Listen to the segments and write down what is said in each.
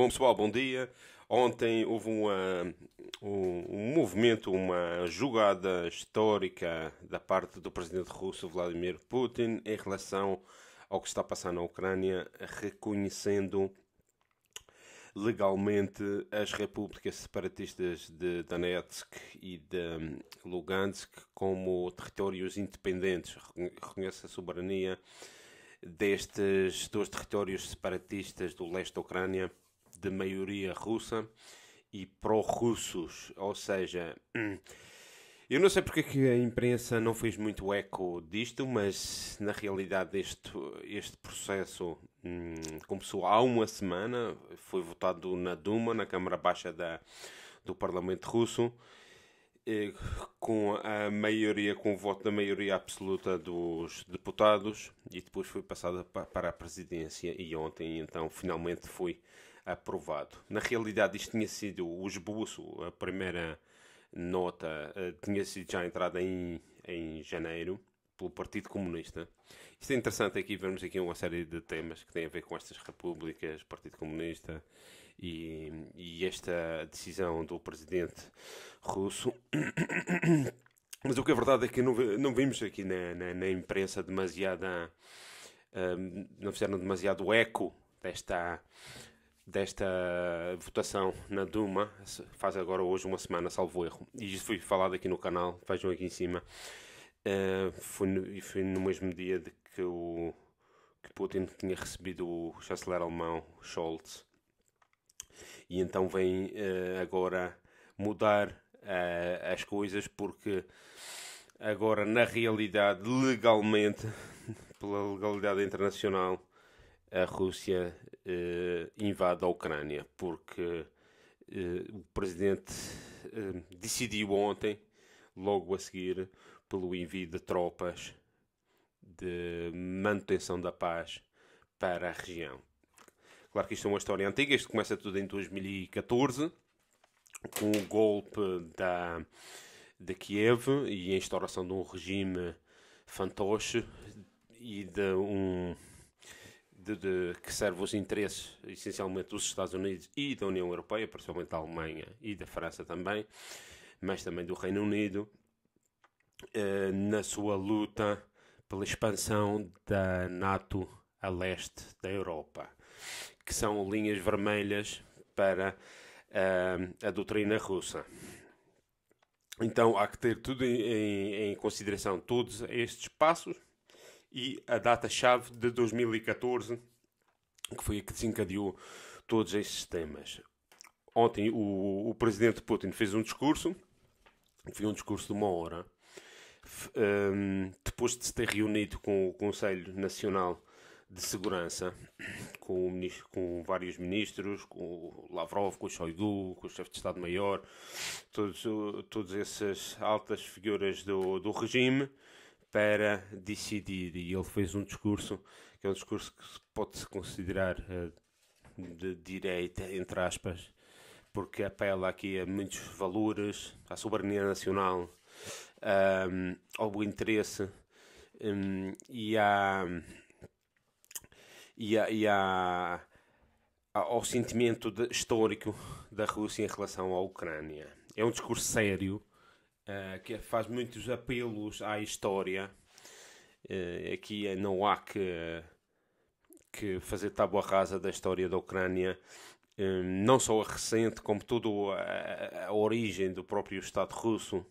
Bom pessoal, bom dia. Ontem houve uma, um, movimento, uma jogada histórica da parte do presidente russo Vladimir Putin em relação ao que está a passar na Ucrânia, reconhecendo legalmente as repúblicas separatistas de Donetsk e de hum, Lugansk como territórios independentes, reconhece a soberania destes dois territórios separatistas do leste da Ucrânia de maioria russa e pró-russos, ou seja, hum, eu não sei porque é que a imprensa não fez muito eco disto, mas na realidade este, este processo hum, começou há uma semana, foi votado na Duma, na Câmara Baixa da, do Parlamento Russo, e, eh, com a maioria, com o voto da maioria absoluta dos deputados, e depois foi passada para a presidência, e ontem então finalmente foi aprovado. Na realidade, isto tinha sido o esboço, a primeira nota eh, tinha sido já entrada em, em janeiro pelo Partido Comunista. Isto é interessante aqui, vemos aqui uma série de temas que têm a ver com estas repúblicas, Partido Comunista e, e esta decisão do presidente russo. Mas o que é verdade é que não, não vimos aqui na, na, na imprensa demasiada. Um, eh, não fizeram demasiado eco desta desta votação na Duma, faz agora hoje uma semana, salvo erro, e isso foi falado aqui no canal, vejam aqui em cima, uh, foi, no, foi no mesmo dia de que, o, que Putin tinha recebido o chanceler alemão Scholz, e então vem uh, agora mudar uh, as coisas, porque agora na realidade, legalmente, pela legalidade internacional, a Rússia eh, invade a Ucrânia, porque eh, o presidente eh, decidiu ontem, logo a seguir, pelo envio de tropas de manutenção da paz para a região. Claro que isto é uma história antiga, isto começa tudo em 2014, com o golpe da, de Kiev e a instauração de um regime fantoche e de um de, de, que serve os interesses, essencialmente, dos Estados Unidos e da União Europeia, principalmente da Alemanha e da França também, mas também do Reino Unido, eh, na sua luta pela expansão da NATO a leste da Europa, que são linhas vermelhas para eh, a doutrina russa. Então há que ter tudo em, em, em consideração todos estes passos e a data-chave de 2014, que foi a que desencadeou todos esses temas. Ontem o, o presidente Putin fez um discurso, foi um discurso de uma hora, um, depois de se ter reunido com o Conselho Nacional de Segurança, com, ministro, com vários ministros, com o Lavrov, com o Shoigu, com o chefe de Estado-Maior, todas essas altas figuras do, do regime, para decidir. E ele fez um discurso, que é um discurso que pode-se considerar eh, de direita, entre aspas, porque apela aqui a muitos valores, à soberania nacional, um, ao interesse um, e, à, e, à, e ao sentimento de, histórico da Rússia em relação à Ucrânia. É um discurso sério uh, que faz muitos apelos à história. Uh, aqui eh, não há que, que fazer tábua rasa da história da Ucrânia, não só a recente, como toda a, a origem do próprio Estado russo,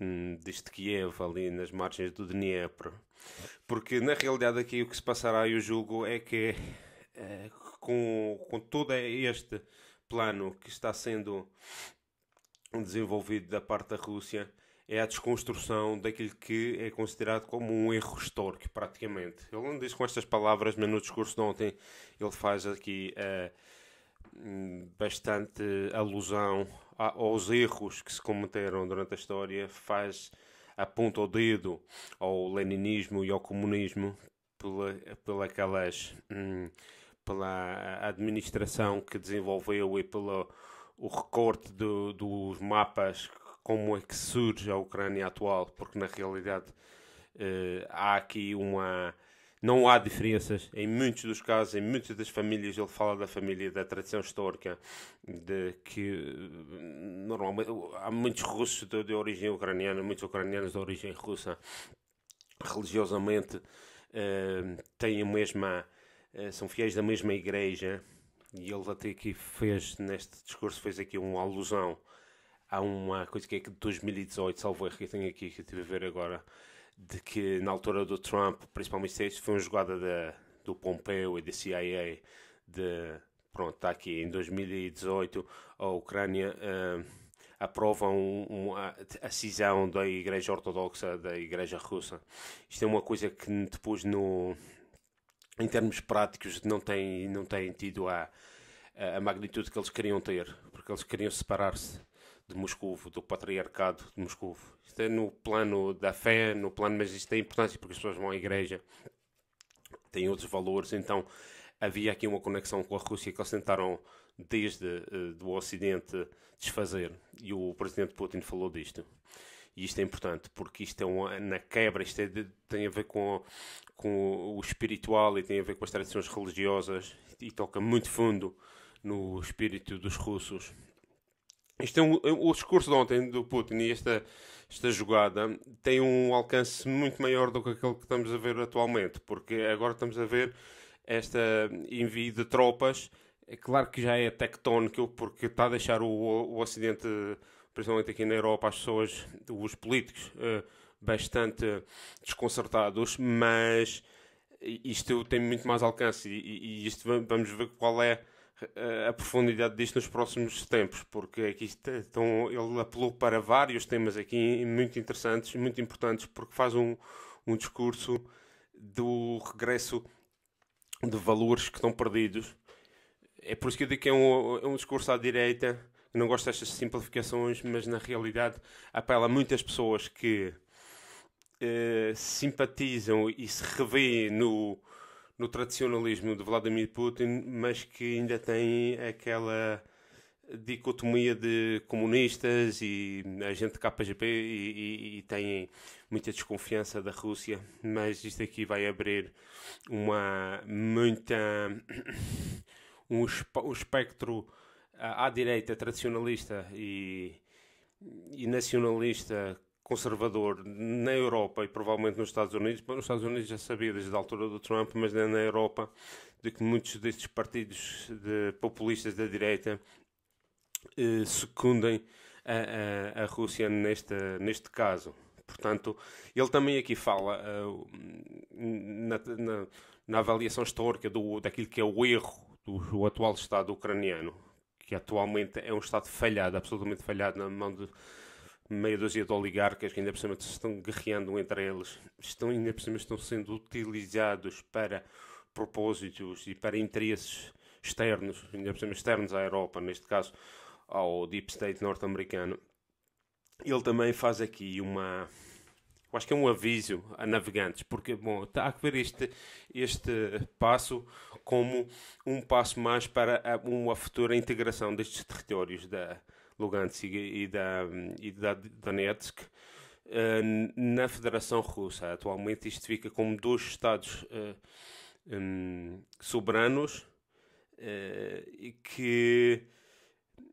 um, desde Kiev, ali nas margens do Dnieper. Porque na realidade aqui o que se passará, eu julgo, é que uh, com, com todo este plano que está sendo desenvolvido da parte da Rússia é a desconstrução daquilo que é considerado como um erro histórico, praticamente. Ele não diz com estas palavras, mas no discurso de ontem ele faz aqui uh, bastante alusão a, aos erros que se cometeram durante a história, faz aponta o dedo ao leninismo e ao comunismo pela, pela aquelas, hum, pela administração que desenvolveu e pelo o recorte do, dos mapas, como é que surge a Ucrânia atual, porque na realidade eh, há aqui uma. Não há diferenças em muitos dos casos, em muitas das famílias. Ele fala da família, da tradição histórica, de que eh, normalmente há muitos russos de, de origem ucraniana, muitos ucranianos de origem russa, religiosamente eh, têm a mesma. Eh, são fiéis da mesma igreja e ele até aqui fez, neste discurso, fez aqui uma alusão a uma coisa que é que de 2018, salvo erro que eu tenho aqui, que eu tive a ver agora, de que na altura do Trump, principalmente isso, foi uma jogada de, do Pompeu e da CIA de, pronto, está aqui, em 2018 a Ucrânia... Uh, ah, aprovam um, um, a, a cisão da Igreja Ortodoxa da Igreja Russa. Isto é uma coisa que depois no, em termos práticos, não têm não tem tido a, a magnitude que eles queriam ter, porque eles queriam separar-se de Moscou, do patriarcado de Moscou. Isto é no plano da fé, no plano, mas isto tem é importância porque as pessoas vão à igreja, têm outros valores, então havia aqui uma conexão com a Rússia que eles tentaram desde uh, do Ocidente desfazer e o presidente Putin falou disto. E isto é importante, porque isto é um, na quebra, isto é de, tem a ver com, com o espiritual e tem a ver com as tradições religiosas e toca muito fundo no espírito dos russos. Isto é, é um, o discurso de ontem do Putin e esta, esta jogada tem um alcance muito maior do que aquele que estamos a ver atualmente, porque agora estamos a ver esta envio de tropas. É claro que já é tectónico, porque está a deixar o, o Ocidente principalmente aqui na Europa, as pessoas, os políticos, eh, bastante desconcertados, mas isto tem muito mais alcance e, e isto vamos ver qual é eh, a profundidade disto nos próximos tempos, porque aqui estão, é ele apelou para vários temas aqui muito interessantes, muito importantes, porque faz um, um discurso do regresso de valores que estão perdidos. É por isso que eu digo que é um, é um discurso à direita eu não gosto destas simplificações, mas na realidade apela a muitas pessoas que uh, simpatizam e se revêem no, no tradicionalismo de Vladimir Putin, mas que ainda têm aquela dicotomia de comunistas e a gente KGB e, e, e têm muita desconfiança da Rússia, mas isto aqui vai abrir uma muita um, espectro à direita tradicionalista e, e nacionalista conservador na Europa e provavelmente nos Estados Unidos, nos Estados Unidos já sabia desde a altura do Trump, mas na Europa, de que muitos destes partidos de populistas da direita eh, secundem a, a, a, Rússia neste, neste caso. Portanto, ele também aqui fala uh, na, na, na, avaliação histórica do, daquilo que é o erro do, do atual Estado ucraniano que atualmente é um Estado falhado, absolutamente falhado, na mão de meia dúzia de oligarcas que ainda por cima estão guerreando entre eles, estão ainda por cima estão sendo utilizados para propósitos e para interesses externos, ainda por cima externos à Europa, neste caso ao Deep State norte-americano. Ele também faz aqui uma eu acho que é um aviso a navegantes, porque bom, está a ver este, este passo como um passo mais para a, uma futura integração destes territórios da Lugansk e da, e da Donetsk uh, na Federação Russa. Atualmente isto fica como dois Estados uh, eh, um, soberanos uh, que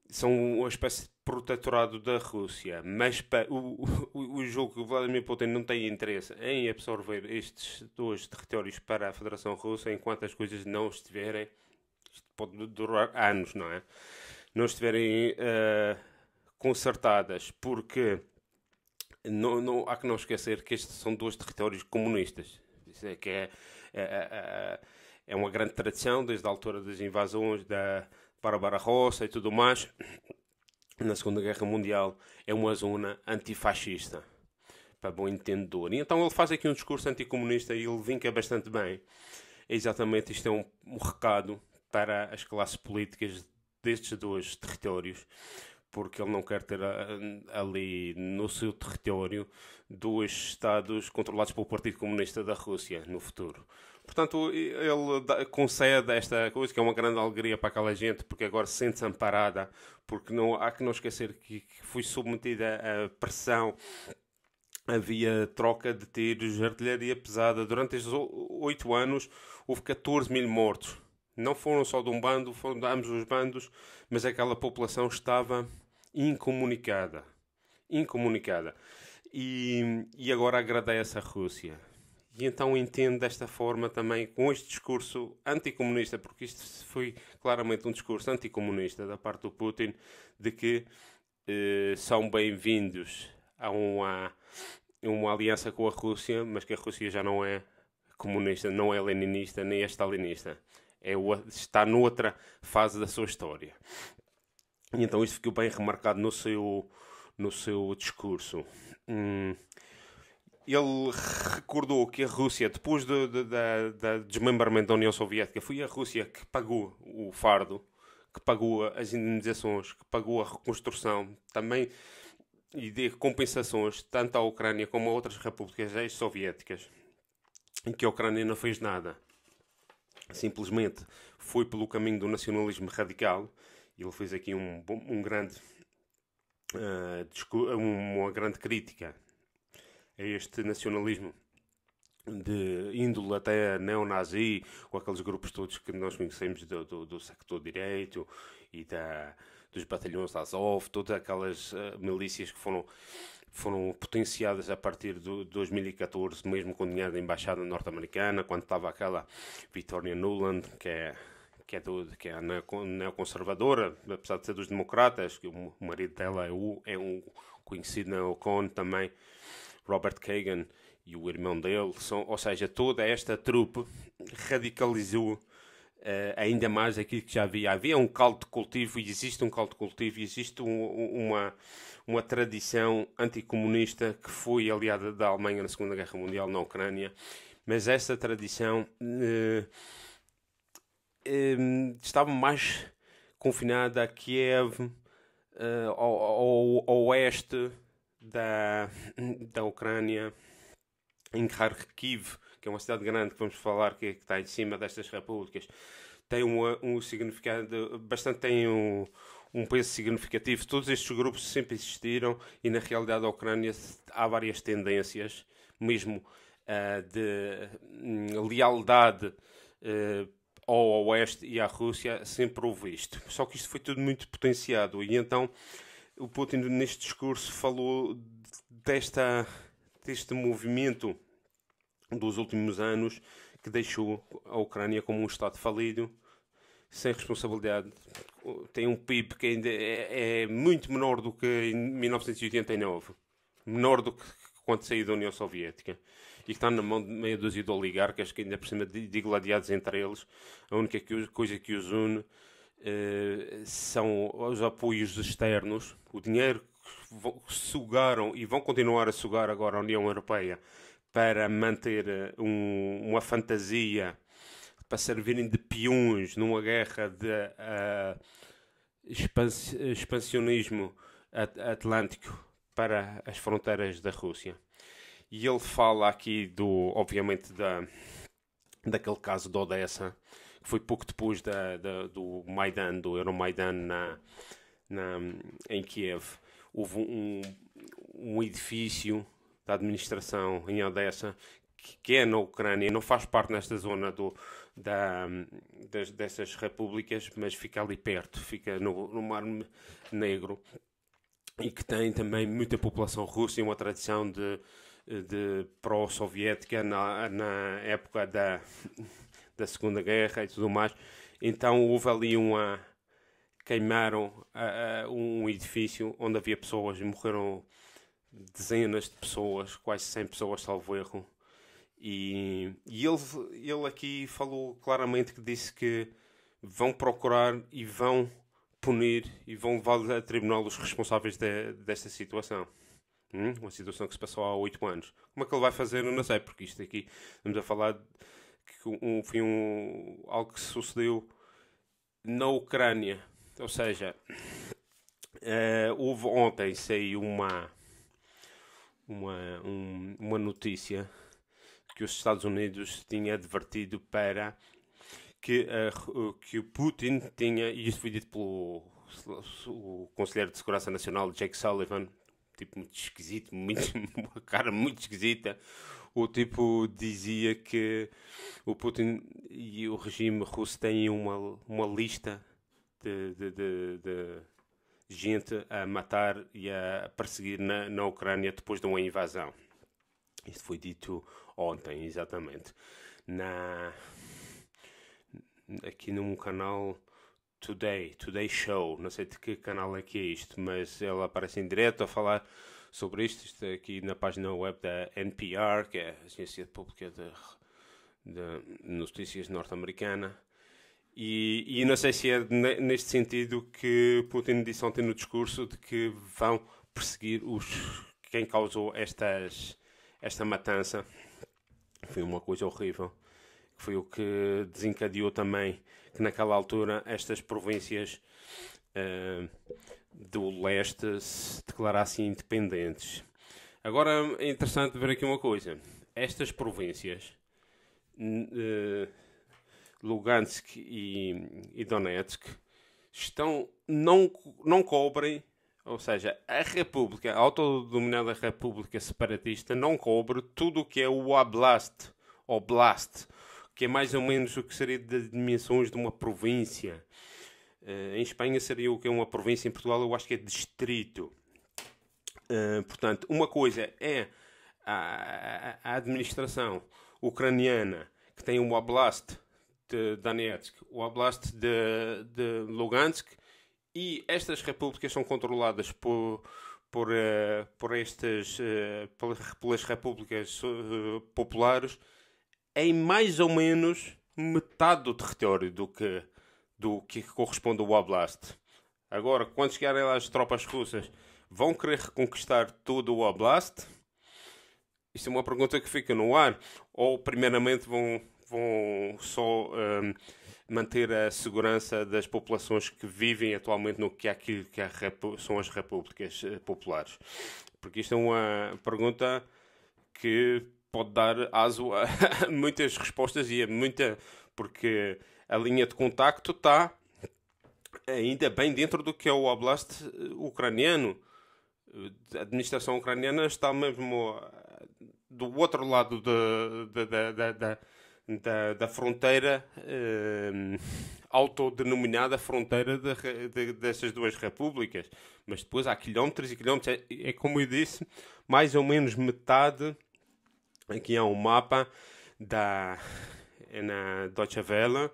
são uma espécie de protetorado da Rússia, mas o, o, o jogo que Vladimir Putin não tem interesse em absorver estes dois territórios para a Federação Russa enquanto as coisas não estiverem, isto pode durar anos, não é? Não estiverem uh, consertadas, porque não, não, há que não esquecer que estes são dois territórios comunistas. Isso é que é, é, é, é, é uma grande tradição desde a altura das invasões da Barbara Rossa e tudo mais na Segunda Guerra Mundial é uma zona antifascista. Para bom entendedor. E então ele faz aqui um discurso anticomunista e ele vinca bastante bem. É exatamente, isto é um, um recado para as classes políticas destes dois territórios, porque ele não quer ter ah, ali no seu território dois estados controlados pelo Partido Comunista da Rússia no futuro. Portanto, ele concede esta coisa que é uma grande alegria para aquela gente, porque agora se sente-se amparada, porque não, há que não esquecer que, que foi submetida a pressão havia troca de tiros, artilharia pesada. Durante estes oito anos houve 14 mil mortos. Não foram só de um bando, foram de ambos os bandos, mas aquela população estava incomunicada. Incomunicada. E, e agora agradece a Rússia e então entendo desta forma também, com este discurso anticomunista, porque isto foi claramente um discurso anticomunista da parte do Putin, de que eh, são bem-vindos a uma, uma aliança com a Rússia, mas que a Rússia já não é comunista, não é leninista, nem é stalinista. É, está noutra fase da sua história. E então isso ficou bem remarcado no seu, no seu discurso. Hum, ele recordou que a Rússia, depois do de, de, de, desmembramento da União Soviética, foi a Rússia que pagou o fardo, que pagou as indemnizações, que pagou a reconstrução, também e de compensações, tanto à Ucrânia como a outras repúblicas ex-soviéticas, em que a Ucrânia não fez nada. Simplesmente foi pelo caminho do nacionalismo radical. Ele fez aqui um, um grande, uh, uma grande crítica a este nacionalismo de índole até neonazi, com aqueles grupos todos que nós conhecemos do, do, do sector direito e da, dos batalhões da Azov, todas aquelas uh, milícias que foram, foram potenciadas a partir de 2014, mesmo com dinheiro da embaixada norte-americana, quando estava aquela Victoria Nuland, que é que é, do, que é neoconservadora, apesar de ser dos democratas, que o marido dela é, o, é um conhecido neocon também, Robert Kagan e o irmão dele, são, ou seja, toda esta trupe radicalizou uh, ainda mais aquilo que já havia. Havia um caldo de cultivo e existe um caldo de cultivo e existe um, uma, uma tradição anticomunista que foi aliada da Alemanha na Segunda Guerra Mundial na Ucrânia, mas essa tradição uh, estava mais confinada a Kiev, ao, ao, ao oeste da, da Ucrânia, em Kharkiv, que é uma cidade grande que vamos falar, que, é, que está em cima destas repúblicas, tem um, um significado bastante. tem um, um peso significativo. Todos estes grupos sempre existiram e, na realidade, a Ucrânia há várias tendências, mesmo uh, de um, lealdade uh, ao Oeste e à Rússia, sempre houve isto. Só que isto foi tudo muito potenciado e então o Putin neste discurso falou desta, deste movimento dos últimos anos que deixou a Ucrânia como um Estado falido, sem responsabilidade. Tem um PIB que ainda é, é muito menor do que em 1989, menor do que quando saiu da União Soviética e que está na mão de meia dúzia de oligarcas que ainda por cima de, de gladiados entre eles. A única coisa que os une eh, são os apoios externos, o dinheiro que sugaram e vão continuar a sugar agora a União Europeia para manter eh, um, uma fantasia, para servirem de peões numa guerra de uh, expansionismo at atlântico para as fronteiras da Rússia. E ele fala aqui do, obviamente, da, daquele caso de Odessa, foi pouco depois da, da, do Maidan, do Euromaidan na, na, em Kiev. Houve um, um edifício da administração em Odessa que é na Ucrânia, não faz parte nesta zona do, da, das, dessas repúblicas, mas fica ali perto, fica no, no Mar Negro e que tem também muita população russa e uma tradição de, de pró-soviética na, na época da da Segunda Guerra e tudo mais. Então houve ali uma. Ah, queimaram uh, um edifício onde havia pessoas, morreram dezenas de pessoas, quase 100 pessoas, salvo erro. E, e ele, ele aqui falou claramente que disse que vão procurar e vão punir e vão levar a tribunal os responsáveis de, desta situação. Hum? Uma situação que se passou há oito anos. Como é que ele vai fazer? Eu não sei, porque isto aqui estamos a falar que um, foi um, algo que sucedeu na Ucrânia. Ou seja, uh, houve ontem saiu uma, uma, um, uma notícia que os Estados Unidos tinha advertido para que, uh, que o Putin tinha, e isso foi dito pelo o Conselheiro de Segurança Nacional Jake Sullivan, tipo muito esquisito, muito, uma cara muito esquisita o tipo dizia que o Putin e o regime russo têm uma, uma lista de, de, de, de gente a matar e a perseguir na, na Ucrânia depois de uma invasão. Isto foi dito ontem, exatamente. Na, aqui num canal Today, Today Show, não sei de que canal é que é isto, mas ela aparece em direto a falar sobre isto, isto é aqui na página web da NPR, que é a Agência Pública de, de Notícias Norte-Americana. E, e, não sei se é neste sentido que Putin disse ontem no discurso de que vão perseguir os quem causou estas, esta matança. Foi uma coisa horrível. Foi o que desencadeou também que naquela altura estas províncias uh, do leste se declarassem independentes. Agora é interessante ver aqui uma coisa: estas províncias, eh, Lugansk e, Donetsk, estão, não, não cobrem, ou seja, a República, a autodominada República Separatista, não cobre tudo o que é o Oblast, Oblast, que é mais ou menos o que seria de dimensões de uma província. Eh, em Espanha seria o que é uma província, em Portugal eu acho que é distrito. Eh, portanto, uma coisa é a, a administração ucraniana que tem o Oblast de Donetsk, o Oblast de, de Lugansk, e estas repúblicas são controladas por, eh, por, por estas pelas, repúblicas populares em mais ou menos metade do território do que do que corresponde ao Oblast. Agora, quando chegarem lá as tropas russas, vão querer reconquistar todo o Oblast? Isto é uma pergunta que fica no ar. Ou, primeiramente, vão, vão só um, manter a segurança das populações que vivem atualmente no que é aquilo que é são as repúblicas eh, populares? Porque isto é uma pergunta que pode dar aso a muitas respostas e a muita. Porque a linha de contacto está ainda bem dentro do que é o Oblast eh, ucraniano. A administração ucraniana está mesmo eh, do outro lado da, da, da, da, da fronteira eh, autodenominada fronteira de, de, dessas duas repúblicas. Mas depois há quilómetros e quilómetros. É, é, como eu disse, mais ou menos metade. Aqui há um mapa da é na Deutsche Welle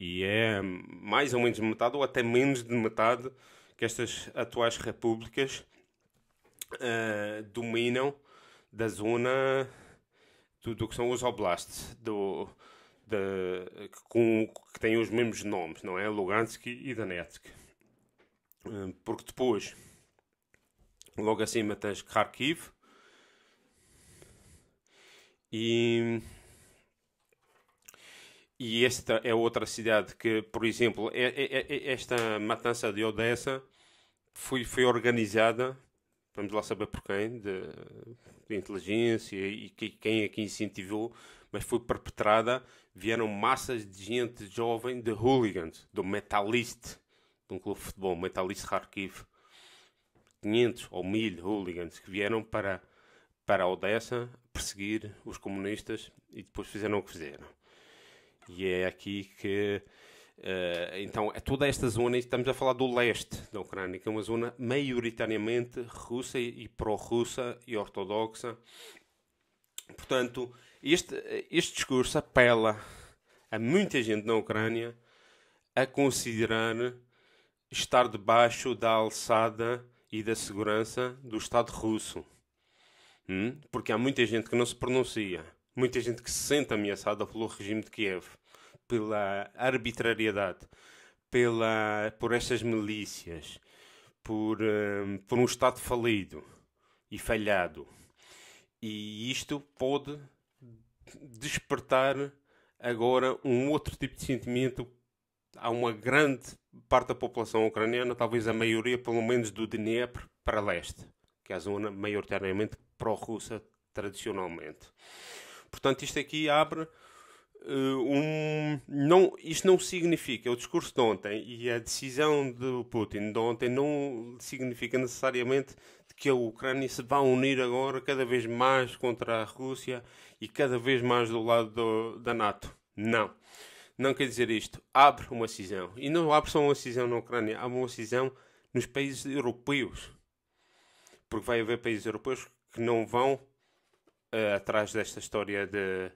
e é mais ou menos metade, ou até menos de metade, que estas atuais repúblicas uh, dominam da zona do, do, que são os oblasts, do, de, com, que têm os mesmos nomes, não é? Lugansk e Donetsk. Uh, porque depois, logo acima, tens Kharkiv e e esta é outra cidade que, por exemplo, é é, é, é, esta matança de Odessa foi, foi organizada, vamos lá saber por quem, de, de inteligência e que, quem é que incentivou, mas foi perpetrada. Vieram massas de gente jovem de hooligans, do Metalist, de um clube de futebol, Metalist Kharkiv. 500 ou 1000 hooligans que vieram para, para Odessa perseguir os comunistas e depois fizeram o que fizeram. E é aqui que. Uh, então, é toda esta zona, e estamos a falar do leste da Ucrânia, que é uma zona maioritariamente russa e pró-russa e ortodoxa. Portanto, este, este discurso apela a muita gente na Ucrânia a considerar estar debaixo da alçada e da segurança do Estado russo. Hum? Porque há muita gente que não se pronuncia, muita gente que se sente ameaçada pelo regime de Kiev pela arbitrariedade, pela, por estas milícias, por, um, por um Estado falido e falhado. E isto pode despertar agora um outro tipo de sentimento a uma grande parte da população ucraniana, talvez a maioria, pelo menos do Dnieper para leste, que é a zona maioritariamente pró-russa tradicionalmente. Portanto, isto aqui abre eh, um, não, isto não significa, é o discurso de ontem e a decisão do Putin de ontem não significa necessariamente que a Ucrânia se vá unir agora cada vez mais contra a Rússia e cada vez mais do lado do, da NATO. Não. Não quer dizer isto. Abre uma cisão. E não abre só uma cisão na Ucrânia, abre uma cisão nos países europeus. Porque vai haver países europeus que não vão uh, atrás desta história de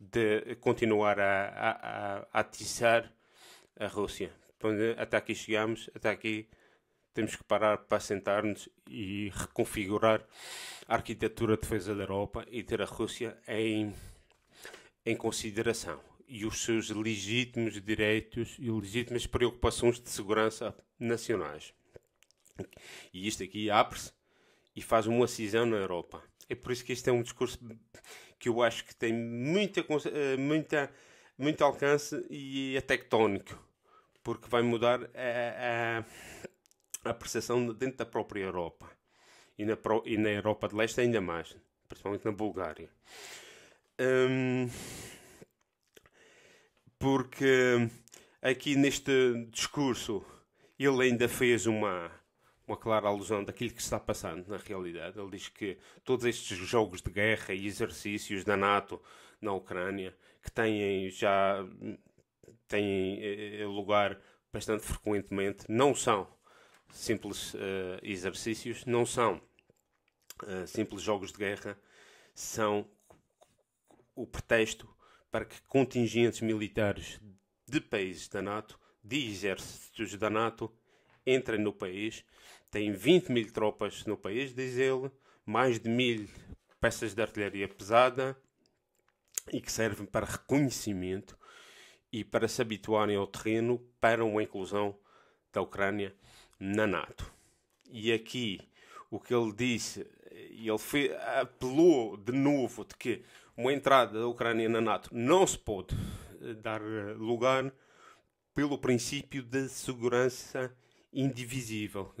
de continuar a, a, a, atiçar a Rússia. Então, até aqui chegamos, até aqui temos que parar para sentar-nos e reconfigurar a arquitetura de defesa da Europa e ter a Rússia em, em consideração e os seus legítimos direitos e legítimas preocupações de segurança nacionais. E isto aqui abre-se e faz uma cisão na Europa. É por isso que este é um discurso que eu acho que tem muita, eh, muita, muito alcance e é tectónico, porque vai mudar a, a, a percepção dentro da própria Europa e na, e na Europa de Leste ainda mais, principalmente na Bulgária. Hum, porque aqui neste discurso ele ainda fez uma uma clara alusão daquilo que está passando na realidade. Ele diz que todos estes jogos de guerra e exercícios da NATO na Ucrânia, que têm já têm eh, lugar bastante frequentemente, não são simples eh, exercícios, não são eh, simples jogos de guerra, são o pretexto para que contingentes militares de países da NATO, de exércitos da NATO, entrem no país tem 20 mil tropas no país, diz ele, mais de mil peças de artilharia pesada e que servem para reconhecimento e para se habituarem ao terreno para uma inclusão da Ucrânia na NATO. E aqui o que ele disse, ele foi, apelou de novo de que uma entrada da Ucrânia na NATO não se pode eh, dar eh, lugar pelo princípio de segurança indivisível,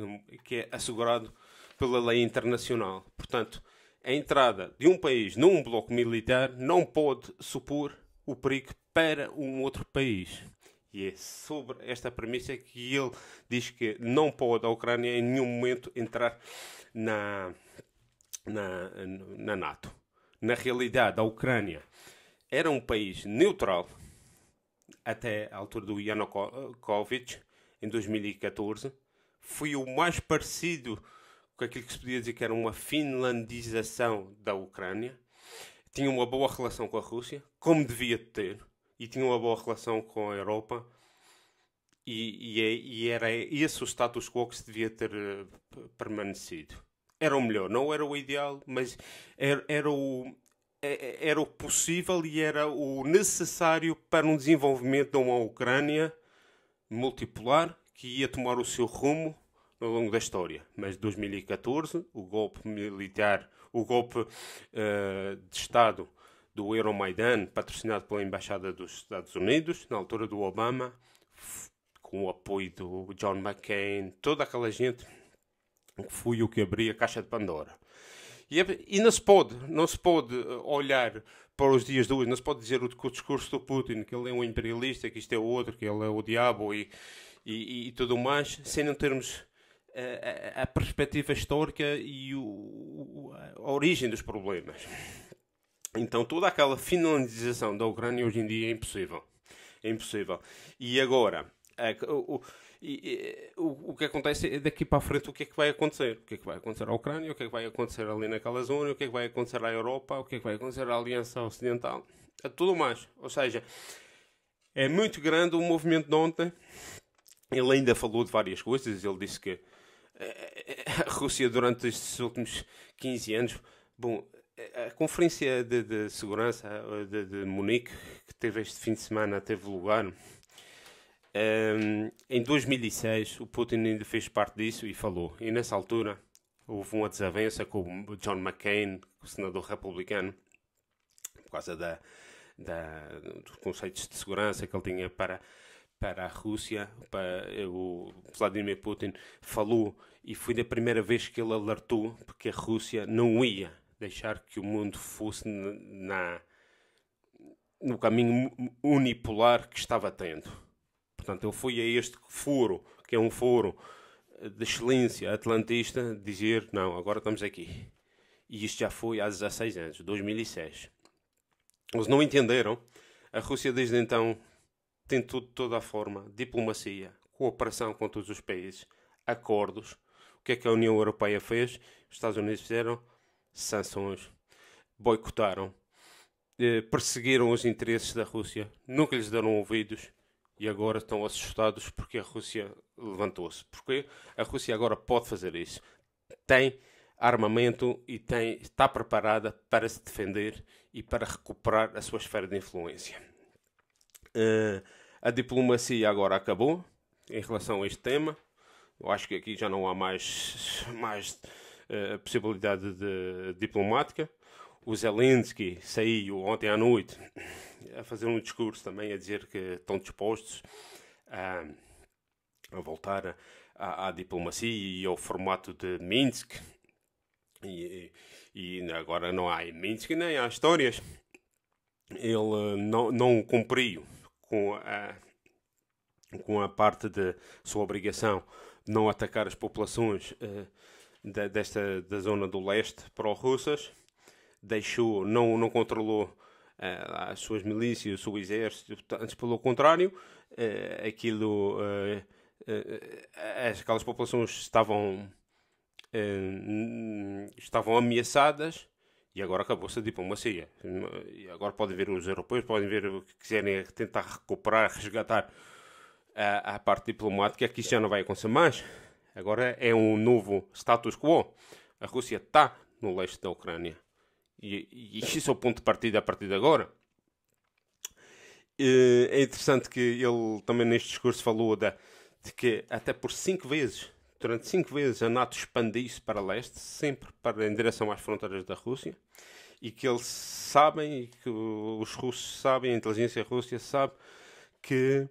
que é assegurado pela lei internacional. Portanto, a entrada de um país num bloco militar não pode supor o perigo para um outro país. E é sobre esta premissa que ele diz que não pode a Ucrânia em nenhum momento entrar na, na, na NATO. Na realidade, a Ucrânia era um país neutral até a altura do Yanukovych, em 2014, foi o mais parecido com aquilo que se podia dizer que era uma finlandização da Ucrânia. Tinha uma boa relação com a Rússia, como devia ter, e tinha uma boa relação com a Europa. E, e, é, e era esse o status quo que se devia ter eh, permanecido. Era o melhor, não era o ideal, mas era, era o, é, é, era o possível e era o necessário para um desenvolvimento de uma Ucrânia multipolar que ia tomar o seu rumo ao longo da história. Mas 2014, o golpe militar, o golpe uh, de Estado do Euromaidan, patrocinado pela Embaixada dos Estados Unidos, na altura do Obama, com o apoio do John McCain, toda aquela gente foi o que abriu a caixa de Pandora. E, é, e não se pode, não se pode olhar para os dias de hoje, não se pode dizer o, o discurso do Putin, que ele é um imperialista, que isto é o outro, que ele é o diabo e, e, e tudo mais, sem não termos a, eh, eh, a, perspectiva histórica e o, a origem dos problemas. Então, toda aquela finalização da Ucrânia hoje em dia é impossível. É impossível. E agora, a, o, e, e o, o, que acontece é daqui para a frente o que é que vai acontecer. O que é que vai acontecer à Ucrânia, o que é que vai acontecer ali naquela zona, o que é que vai acontecer à Europa, o que é que vai acontecer à Aliança Ocidental, a tudo mais. Ou seja, é muito grande o movimento de ontem. Ele ainda falou de várias coisas. Ele disse que eh, eh, a Rússia, durante estes últimos 15 anos, bom, a Conferência de, de Segurança eh, de, de Munique, que teve este fim de semana, teve lugar um, em 2006, o Putin ainda fez parte disso e falou. E nessa altura houve uma desavença com o John McCain, o senador republicano, por causa da, da, dos conceitos de segurança que ele tinha para, para a Rússia. Para, o Vladimir Putin falou e foi da primeira vez que ele alertou porque a Rússia não ia deixar que o mundo fosse na, no caminho unipolar que estava tendo Portanto, eu fui a este foro, que é um foro de excelência atlantista, dizer: não, agora estamos aqui. E isto já foi há 16 anos, 2006. Eles não entenderam. A Rússia, desde então, tem tudo de toda a forma diplomacia, cooperação com todos os países, acordos. O que é que a União Europeia fez? Os Estados Unidos fizeram sanções, boicotaram, eh, perseguiram os interesses da Rússia, nunca lhes deram ouvidos e agora estão assustados porque a Rússia levantou-se. Porque a Rússia agora pode fazer isso. Tem armamento e tem, está preparada para se defender e para recuperar a sua esfera de influência. Uh, a diplomacia agora acabou em relação a este tema. Eu acho que aqui já não há mais, mais uh, possibilidade de, de diplomática o Zelensky saiu ontem à noite a fazer um discurso também a dizer que estão dispostos a, a voltar à, à, diplomacia e ao formato de Minsk. E, e agora não há em Minsk nem há histórias. Ele eh, não, não cumpriu com a, com a parte de sua obrigação de não atacar as populações uh, desta, da zona do leste pró-russas deixou, não, não controlou uh, as suas milícias, o seu exército, antes pelo contrário, uh, aquilo, uh, aquelas populações estavam, estavam ameaçadas e agora acabou-se tipo, a diplomacia. E agora podem ver os europeus, podem ver o que quiserem, tentar recuperar, resgatar a, a parte diplomática, que isso já não vai acontecer mais. Agora é um novo status quo. A Rússia está no leste da Ucrânia. E, e isso é o ponto de partida a partir de agora. Eh, é interessante que ele também neste discurso falou da, de que até por cinco vezes, durante cinco vezes, a NATO expandiu-se para leste, sempre para, em direção às fronteiras da Rússia, e que eles sabem, e que os russos sabem, a inteligência russa sabe, que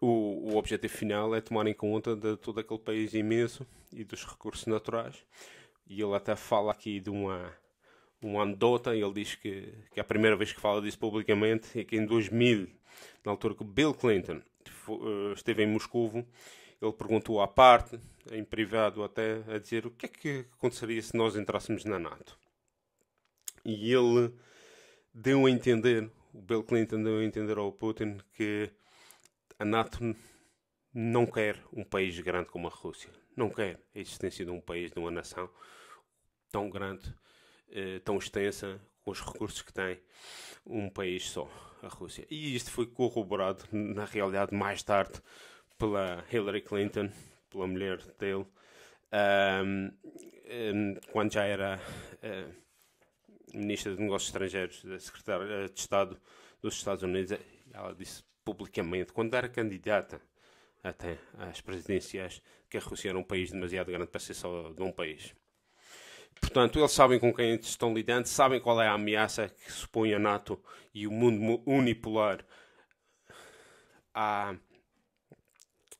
o, o objetivo final é tomar em conta de todo aquele país imenso e dos recursos naturais. E ele até fala aqui de uma uma anedota, ele diz que, que é a primeira vez que fala disso publicamente, é que em 2000, na altura que Bill Clinton eh, esteve em Moscou, ele perguntou à parte, em privado até, a dizer o que é que aconteceria se nós entrássemos na NATO. E ele deu a entender, o Bill Clinton deu a entender ao Putin que a NATO não quer um país grande como a Rússia. Não quer a existência de um país, de uma nação tão grande eh, tão extensa, com os recursos que tem um país só, a Rússia. E isto foi corroborado, na realidade, mais tarde pela Hillary Clinton, pela mulher dele, um, um, quando já era uh, ministra de Negócios Estrangeiros, da secretária de Estado dos Estados Unidos. Eh, ela disse publicamente, quando era candidata até às presidenciais, que a Rússia era um país demasiado grande para ser só de um país. Portanto, eles sabem com quem estão lidando, sabem qual é a ameaça que supõe a NATO e o mundo unipolar à,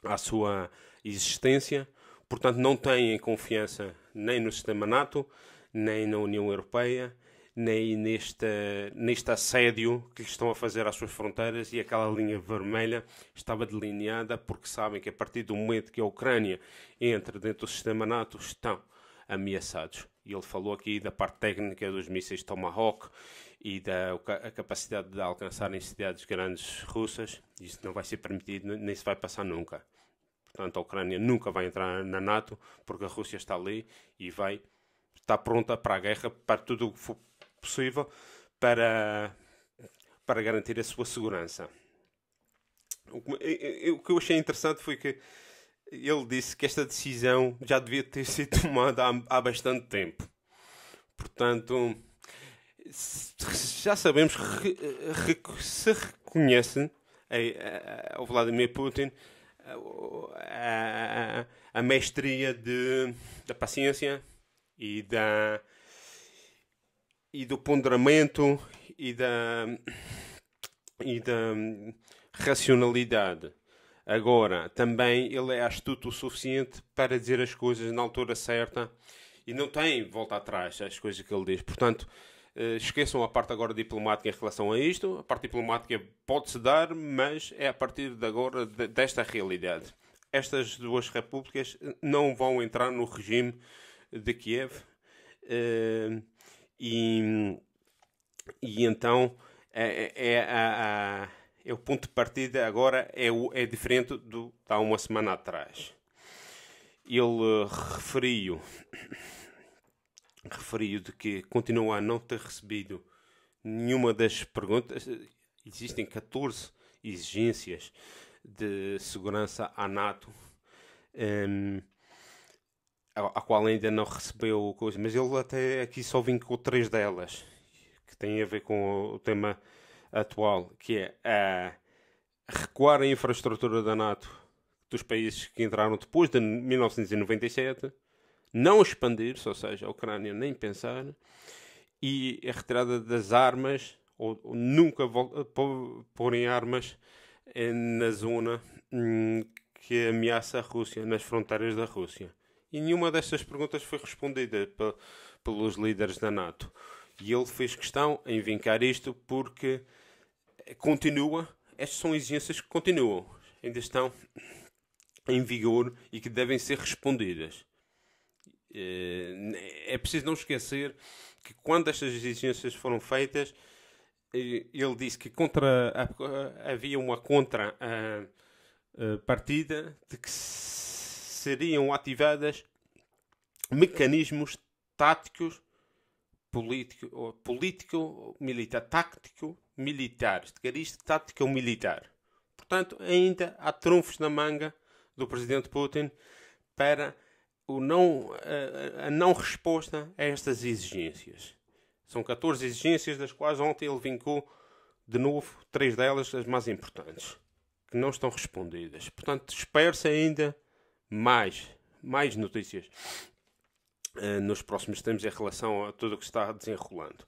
à sua existência. Portanto, não têm confiança nem no sistema NATO, nem na União Europeia, nem neste, neste assédio que estão a fazer às suas fronteiras e aquela linha vermelha estava delineada porque sabem que a partir do momento que a Ucrânia entra dentro do sistema NATO estão ameaçados. E ele falou aqui da parte técnica dos mísseis Tomahawk e da a capacidade de alcançarem cidades grandes russas. Isso não vai ser permitido, nem se vai passar nunca. Portanto, a Ucrânia nunca vai entrar na NATO, porque a Rússia está ali e vai estar pronta para a guerra, para tudo o que for possível, para, para garantir a sua segurança. O que, eu achei interessante foi que ele disse que esta decisão já devia ter sido tomada há, há bastante tempo. Portanto, já sabemos que se reconhece ao Vladimir Putin a, a, a mestria de, da paciência e, da, e do ponderamento e da, e da racionalidade. Agora, também ele é astuto o suficiente para dizer as coisas na altura certa e não tem volta atrás as coisas que ele diz. Portanto, eh, esqueçam a parte agora diplomática em relação a isto. A parte diplomática pode-se dar, mas é a partir de agora desta realidade. Estas duas repúblicas não vão entrar no regime de Kiev eh, e, e então é, é, é a, a o ponto de partida agora é, o, é diferente do há uma semana atrás. Ele eh, referiu, referiu de que continua a não ter recebido nenhuma das perguntas. Existem 14 exigências de segurança à NATO, um, a, a, qual ainda não recebeu coisa, mas ele até aqui só vincou três delas, que têm a ver com o tema atual, que é a eh, recuar a infraestrutura da NATO dos países que entraram depois de 1997, não expandir-se, ou seja, a Ucrânia nem pensar, e a retirada das armas, ou, ou nunca porem armas eh, na zona hum, que ameaça a Rússia, nas fronteiras da Rússia. E nenhuma destas perguntas foi respondida pelos líderes da NATO. E ele fez questão em vincar isto porque eh, continua, estas são exigências que continuam, ainda estão em vigor e que devem ser respondidas. Eh, é preciso não esquecer que quando estas exigências foram feitas, eh, ele disse que contra, havia uma contra a, a partida de que seriam ativadas mecanismos táticos político, político militar táctico militares, de cariz tático é militar. Portanto, ainda há trunfos na manga do presidente Putin para o não, a, a não resposta a estas exigências. São 14 exigências, das quais ontem ele vincou de novo três delas, as mais importantes, que não estão respondidas. Portanto, espera-se ainda mais, mais notícias eh, nos próximos tempos em relação a tudo o que está desenrolando.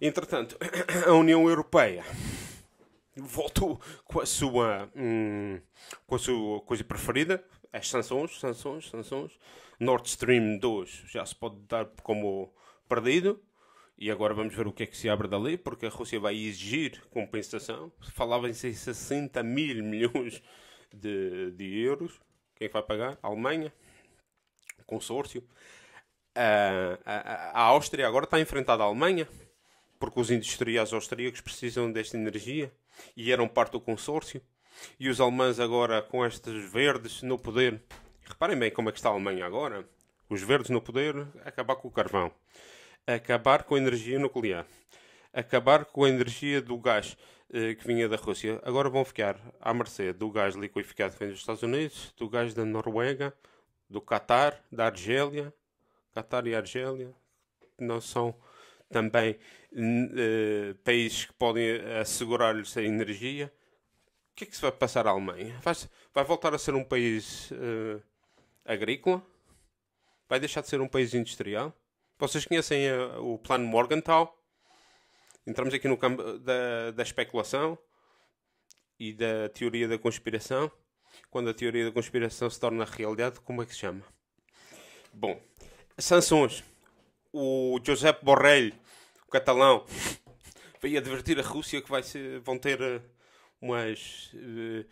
Entretanto, a União Europeia voltou com a sua, hum, com a sua coisa preferida, as sanções, sanções, sanções. Nord Stream 2 já se pode dar como perdido. E agora vamos ver o que é que se abre dali, porque a Rússia vai exigir compensação. Falava-se em 60 mil milhões de, de euros. Quem é vai pagar? A Alemanha? consórcio? Ah, a, a, a Áustria agora está enfrentada à Alemanha porque os industriais austríacos precisam desta energia e eram parte do consórcio. E os alemães agora com estes verdes no poder. Reparem bem como é que está a Alemanha agora. Os verdes no poder, acabar com o carvão, acabar com a energia nuclear, acabar com a energia do gás eh, que vinha da Rússia. Agora vão ficar à mercê do gás liquefiado que vem dos Estados Unidos, do gás da Noruega, do Catar, da Argélia. Catar e Argélia não são também uh, países que podem eh, assegurar-lhes a energia. O que é que se vai passar à Alemanha? Vai, vai voltar a ser um país uh, agrícola? Vai deixar de ser um país industrial? Vocês conhecem o plano Morgenthau? Entramos aqui no campo da, da especulação e da teoria da conspiração. Quando a teoria da conspiração se torna realidade, como é que se chama? Bom, sanções o Josep Borrell, o catalão, veio advertir a Rússia que vai ser, vão ter eh, umas uh,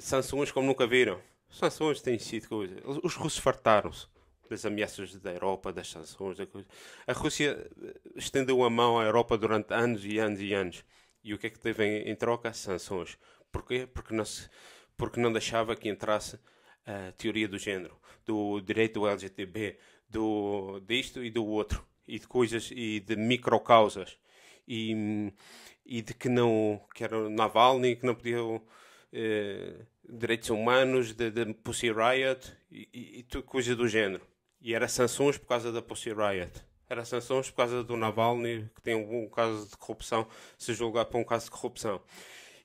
sanções como nunca viram. Sanções têm sido coisa. Os russos fartaram-se das ameaças da Europa, das sanções, da coisa. A Rússia eh, estendeu a mão à Europa durante anos e anos e anos. E o que é que teve em, troca? Sanções. Porquê? Porque não, se, porque não deixava que entrasse a teoria do género, do direito LGBT, do, disto e do outro, e de coisas e de microcausas. E, e de que não, que era Navalny, que não podiam. Eh, direitos humanos, de, de Pussy Riot e, e, e do género. E era sanções por causa da Pussy Riot. Era sanções por causa do Navalny, que tem um, caso de corrupção, se julgar por um caso de corrupção.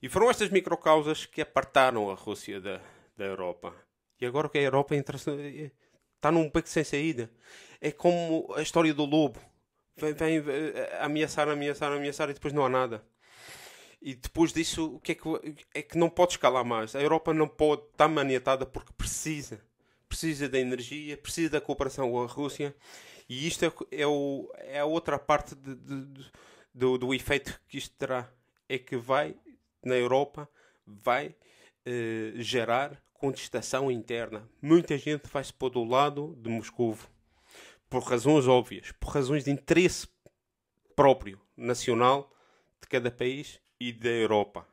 E foram estas microcausas que apartaram a Rússia da, da Europa. E agora que a Europa entra está num beco sem saída. É como a história do lobo. Vem, vem eh, ameaçar, ameaçar, ameaçar e depois não há nada. E depois disso, o que é que é que não pode escalar mais? A Europa não pode estar tá maniatada porque precisa. Precisa da energia, precisa da cooperação com a Rússia. E isto é, é, o, é a outra parte de, de, de, do, do efeito que isto terá. É que vai, na Europa, vai eh, gerar contestação interna. Muita gente vai-se pôr do lado de Moscou por razões óbvias, por razões de interesse próprio, nacional, de cada país e da Europa.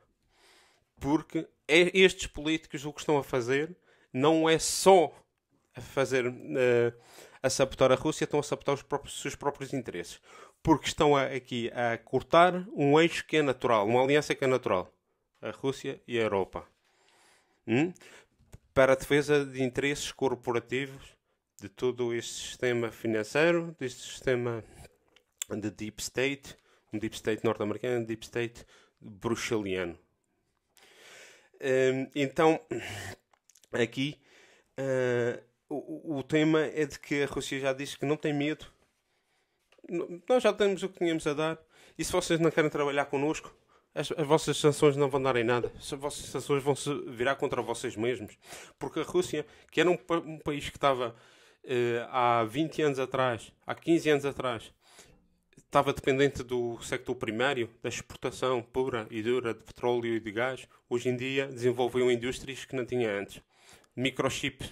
Porque é, estes políticos o que estão a fazer não é só a fazer eh, a sabotar a Rússia, estão a sabotar os próprios, seus próprios interesses. Porque estão aqui a cortar um eixo que é natural, uma aliança que é natural. A Rússia e a Europa. Hum? para a defesa de interesses corporativos de todo este sistema financeiro, deste sistema de deep state, um deep state norte-americano, um deep state bruxeliano. Hum, então, aqui ah, o tema é de que a Rússia já disse que não tem medo. Nós já temos o que tínhamos a dar. E se vocês não querem trabalhar connosco, as, as, vossas sanções não vão dar em nada. As vossas sanções vão se virar contra vocês mesmos. Porque a Rússia, que era um, um país que estava eh, há 20 anos atrás, há 15 anos atrás, estava dependente do sector primário, da exportação pura e dura de petróleo e de gás, hoje em dia desenvolveu indústrias que não tinha antes. Microchip.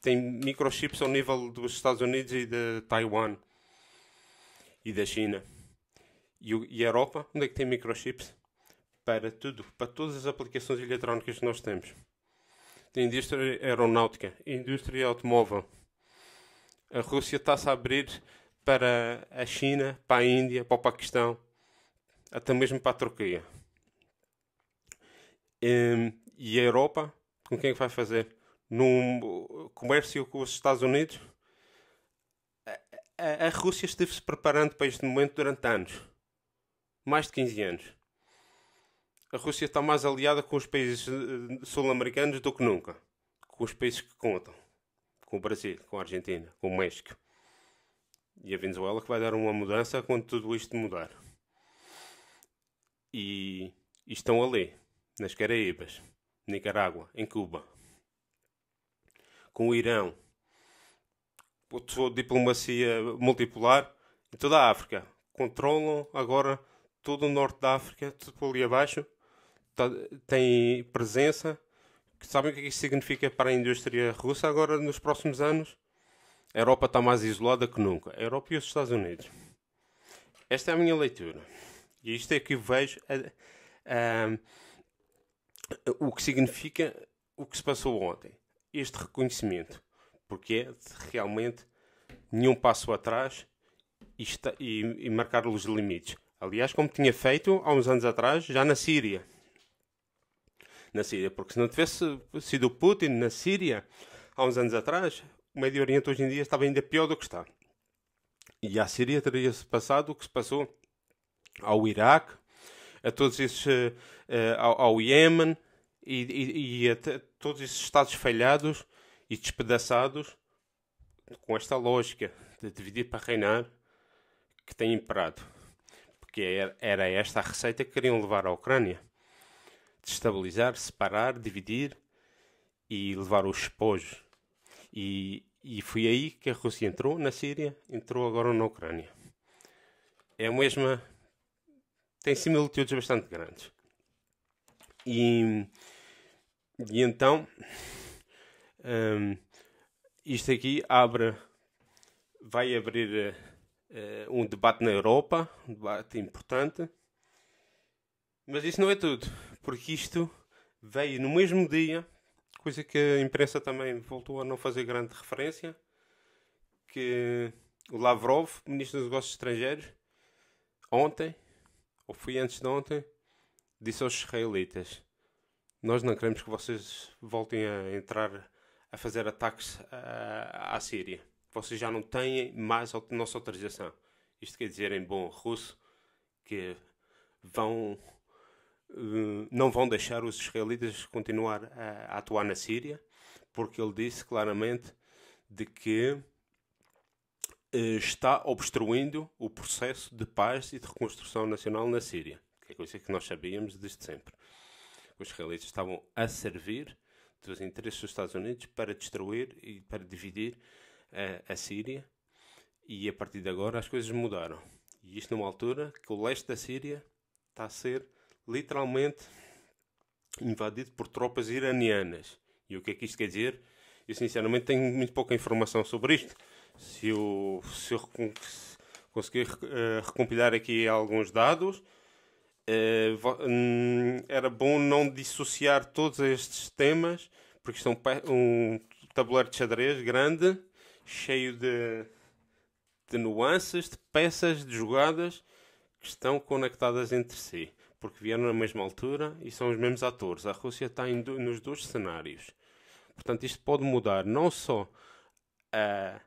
Tem microchips ao nível dos Estados Unidos e de Taiwan e da China e, a Europa, onde é que tem microchips? Para tudo, para todas as aplicações eletrónicas que nós temos. Tem indústria aeronáutica, indústria automóvel. A Rússia está-se a abrir para a China, para a Índia, para o Paquistão, até mesmo para a Turquia. Hum, e a Europa, com quem é vai fazer? no comércio com os Estados Unidos? A, a, a Rússia esteve-se preparando para este momento durante anos mais de 15 anos. A Rússia está mais aliada com os países eh, sul-americanos do que nunca. Com os países que contam. Com o Brasil, com a Argentina, com o México. E a Venezuela que vai dar uma mudança quando tudo isto mudar. E, e estão ali, nas Caraíbas, Nicarágua, em Cuba. Com o Irão. Sua diplomacia multipolar em toda a África. Controlam agora todo o norte da África, tudo ali abaixo, tá, tem presença. Sabem o é que isso significa para a indústria russa agora nos próximos anos? A Europa está mais isolada que nunca. A Europa e os Estados Unidos. Esta é a minha leitura. E isto é que vejo o que significa o que se passou ontem. Este reconhecimento. Porque é realmente nenhum passo atrás e, está, e, e marcar os limites. Aliás, como tinha feito há uns anos atrás, já na Síria. Na Síria, porque se não tivesse sido Putin na Síria há uns anos atrás, o Médio Oriente hoje em dia estava ainda pior do que está. E à Síria teria-se passado o que se passou ao Iraque, a todos esses, uh, ao, ao Iémen e, e, e a todos esses estados falhados e despedaçados com esta lógica de dividir para reinar que tem imperado porque é, era esta a receita que queriam levar à Ucrânia: destabilizar, separar, dividir e levar os esposo. E, e foi aí que a Rússia entrou na Síria, entrou agora na Ucrânia. É a mesma. tem similitudes bastante grandes. E, e então. Hum, isto aqui abre. vai abrir eh, um debate na Europa, um debate importante. Mas isso não é tudo, porque isto veio no mesmo dia, coisa que a imprensa também voltou a não fazer grande referência, que o Lavrov, ministro dos Negócios Estrangeiros, ontem, ou foi antes de ontem, disse aos israelitas: Nós não queremos que vocês voltem a entrar a fazer ataques à Síria vocês já não têm mais a nossa autorização. Isto quer dizer, em bom russo, que vão, eh, não vão deixar os israelitas continuar a, atuar na Síria, porque ele disse claramente de que eh, está obstruindo o processo de paz e de reconstrução nacional na Síria, que é coisa que nós sabíamos desde sempre. Os israelitas estavam a servir dos interesses dos Estados Unidos para destruir e para dividir a, a Síria e a partir de agora as coisas mudaram. E isto numa altura que o leste da Síria está a ser literalmente invadido por tropas iranianas. E o que é que isto quer dizer? Eu sinceramente tenho muito pouca informação sobre isto. Se eu, se eu conseguir eh, recompilar aqui alguns dados, eh, hum, era bom não dissociar todos estes temas, porque são é um tabuleiro de xadrez grande cheio de, de nuances, de peças, de jogadas que estão conectadas entre si, porque vieram na mesma altura e são os mesmos atores. A Rússia está do, nos dois cenários. Portanto, isto pode mudar não só a,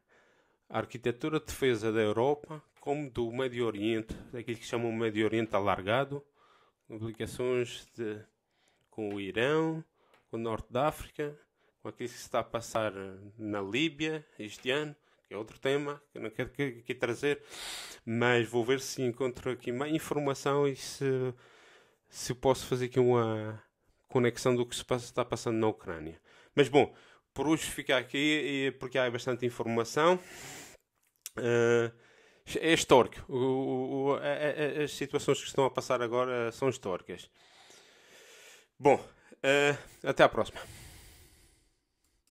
a arquitetura de defesa da Europa, como do Médio Oriente, daquilo que chamam Médio Oriente alargado, implicações de, com o Irão, com o Norte da África, com aquilo é que se está a passar eh, na Líbia este ano, que é outro tema que eu não quero aqui trazer, mas vou ver se encontro aqui mais informação e se, se posso fazer aqui uma conexão do que se está passando na Ucrânia. Mas bom, por hoje fica aqui porque há bastante informação. Uh, é histórico. O, o, a, a, as situações que estão a passar agora são históricas. Bom, uh, até à próxima.